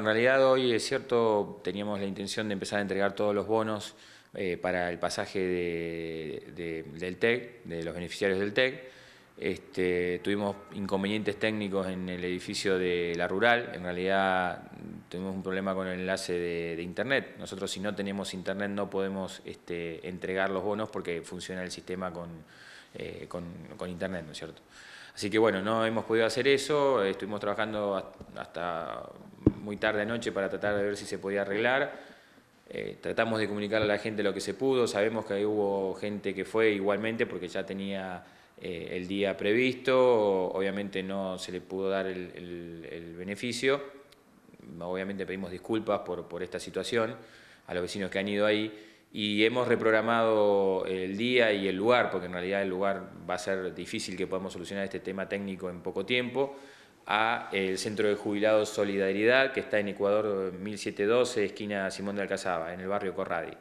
En realidad hoy es cierto, teníamos la intención de empezar a entregar todos los bonos eh, para el pasaje del TEC, de los beneficiarios del e TEC. Este, tuvimos inconvenientes técnicos en el edificio de la rural, en realidad tuvimos un problema con el enlace de, internet. Nosotros si no tenemos internet no podemos este, entregar los bonos porque funciona el sistema eh, con internet, ¿no es cierto? Así que bueno, no hemos podido hacer eso, estuvimos trabajando hasta muy tarde anoche para tratar de ver si se podía arreglar. Eh, tratamos de comunicar a la gente lo que se pudo, sabemos que hubo gente que fue igualmente porque ya tenía eh, el día previsto, obviamente no se le pudo dar el, beneficio, obviamente pedimos disculpas por, por esta situación a los vecinos que han ido ahí y hemos reprogramado el día y el lugar, porque en realidad el lugar va a ser difícil que podamos solucionar este tema técnico en poco tiempo. Eh, el Centro de Jubilados Solidaridad, que está en Ecuador 1712, esquina Simón de Alcazaba, en el barrio Corradi.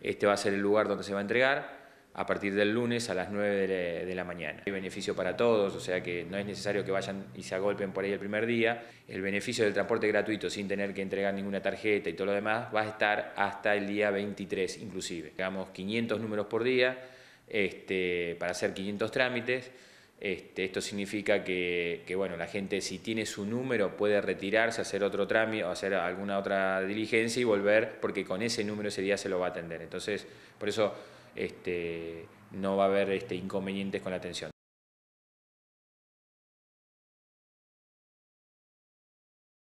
Este va a ser el lugar donde se va a entregar a partir del lunes a las 9 de la, mañana. Hay beneficio para todos, o sea que no es necesario que vayan y se agolpen por ahí el primer día. El beneficio del transporte gratuito sin tener que entregar ninguna tarjeta y todo lo demás va a estar hasta el día 23 inclusive. tenemos 500 números por día este, para hacer 500 trámites. Este, esto significa que, bueno, la gente si tiene su número puede retirarse, hacer otro trámite o hacer alguna otra diligencia y volver porque con ese número ese día se lo va a atender. Entonces, por eso este, no va a haber este, inconvenientes con la atención.